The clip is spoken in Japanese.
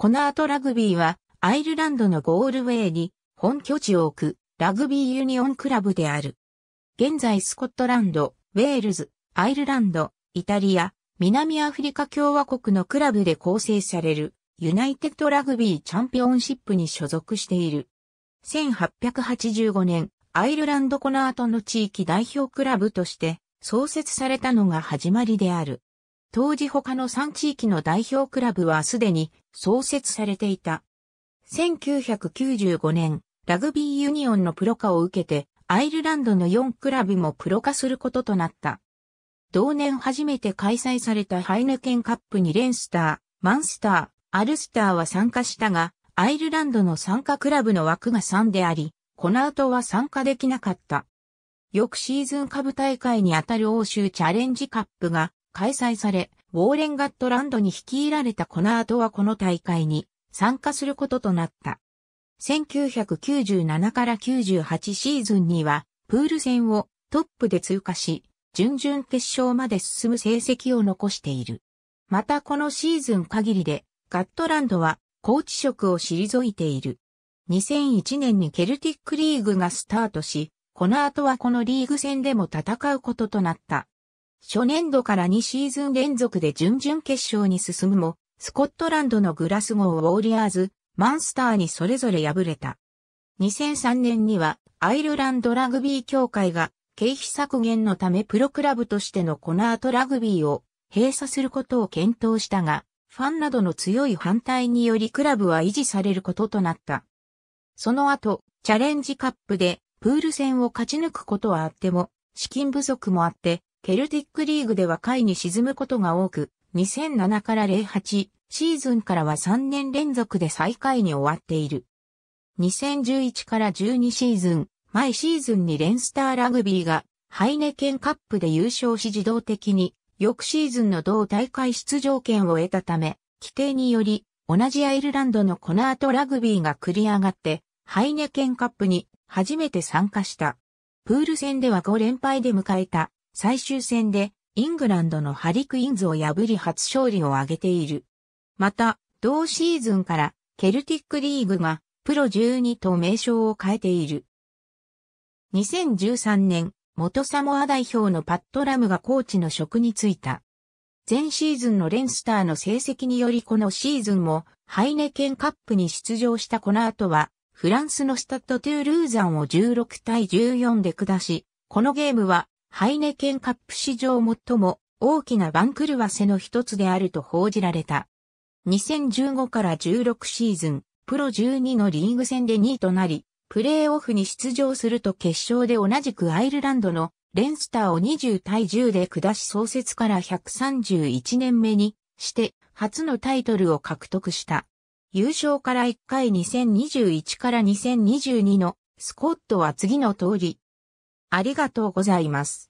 この後ラグビーはアイルランドのゴールウェイに本拠地を置くラグビーユニオンクラブである。現在スコットランド、ウェールズ、アイルランド、イタリア、南アフリカ共和国のクラブで構成されるユナイテッドラグビーチャンピオンシップに所属している。1885年、アイルランドコナートの地域代表クラブとして創設されたのが始まりである。当時他の3地域の代表クラブはすでに創設されていた。1995年、ラグビーユニオンのプロ化を受けて、アイルランドの4クラブもプロ化することとなった。同年初めて開催されたハイネケンカップにレンスター、マンスター、アルスターは参加したが、アイルランドの参加クラブの枠が3であり、この後は参加できなかった。翌シーズン下部大会にあたる欧州チャレンジカップが開催され、ウォーレンガットランドに率いられたこの後はこの大会に参加することとなった。1997から98シーズンには、プール戦をトップで通過し、準々決勝まで進む成績を残している。またこのシーズン限りで、ガットランドはコーチ職を退いている。2001年にケルティックリーグがスタートし、この後はこのリーグ戦でも戦うこととなった。初年度から2シーズン連続で準々決勝に進むも、スコットランドのグラスゴーウォーリアーズ、マンスターにそれぞれ敗れた。2003年にはアイルランドラグビー協会が経費削減のためプロクラブとしてのコナートラグビーを閉鎖することを検討したが、ファンなどの強い反対によりクラブは維持されることとなった。その後、チャレンジカップでプール戦を勝ち抜くことはあっても、資金不足もあって、ケルティックリーグでは下位に沈むことが多く、2007から08シーズンからは3年連続で最下位に終わっている。2011から12シーズン、毎シーズンにレンスターラグビーがハイネケンカップで優勝し自動的に翌シーズンの同大会出場権を得たため、規定により同じアイルランドのコナートラグビーが繰り上がってハイネケンカップに初めて参加した。プール戦では5連敗で迎えた最終戦でイングランドのハリクインズを破り初勝利を挙げている。また、同シーズンからケルティックリーグがプロ12と名称を変えている。2013年、元サモア代表のパットラムがコーチの職に就いた。前シーズンのレンスターの成績によりこのシーズンもハイネケンカップに出場したこの後はフランスのスタッドトゥールーザンを16対14で下し、このゲームはハイネケンカップ史上最も大きな番狂わせの一つであると報じられた。2015から16シーズン、プロ12のリーグ戦で2位となり、プレーオフに出場すると決勝で同じくアイルランドのレンスターを20対10で下し創設から131年目にして初のタイトルを獲得した。優勝から1回2021から2022のスコットは次の通り、ありがとうございます。